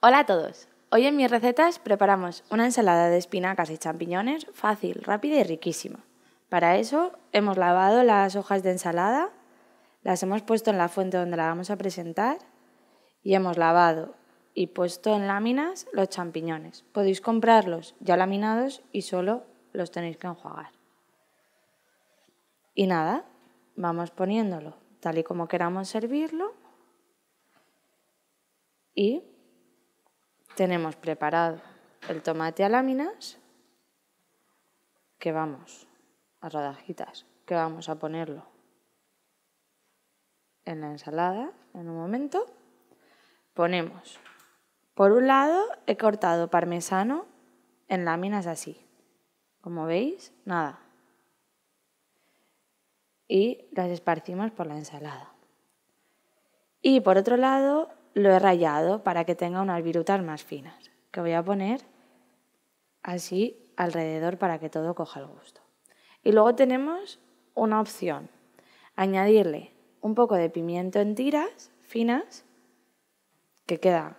Hola a todos. Hoy en mis recetas preparamos una ensalada de espinacas y champiñones fácil, rápida y riquísima. Para eso hemos lavado las hojas de ensalada, las hemos puesto en la fuente donde la vamos a presentar y hemos lavado y puesto en láminas los champiñones. Podéis comprarlos ya laminados y solo los tenéis que enjuagar. Y nada, vamos poniéndolo tal y como queramos servirlo y tenemos preparado el tomate a láminas, que vamos, a rodajitas, que vamos a ponerlo en la ensalada en un momento. Ponemos, por un lado he cortado parmesano en láminas así, como veis, nada. Y las esparcimos por la ensalada. Y por otro lado lo he rayado para que tenga unas virutas más finas, que voy a poner así alrededor para que todo coja el gusto. Y luego tenemos una opción, añadirle un poco de pimiento en tiras finas, que queda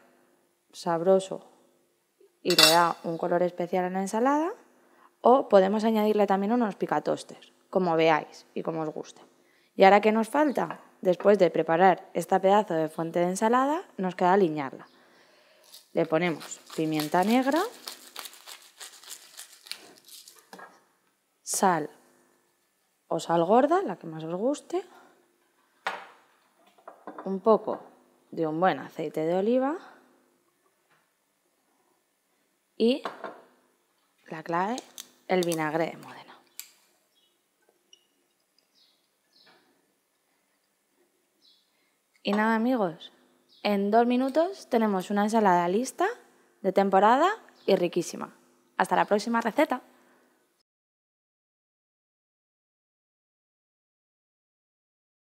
sabroso y le da un color especial a la ensalada, o podemos añadirle también unos picatostes, como veáis y como os guste. ¿Y ahora qué nos falta? Después de preparar esta pedazo de fuente de ensalada, nos queda aliñarla. Le ponemos pimienta negra, sal o sal gorda, la que más os guste, un poco de un buen aceite de oliva y la clave, el vinagre de modelo. Y nada amigos, en dos minutos tenemos una ensalada lista, de temporada y riquísima. Hasta la próxima receta.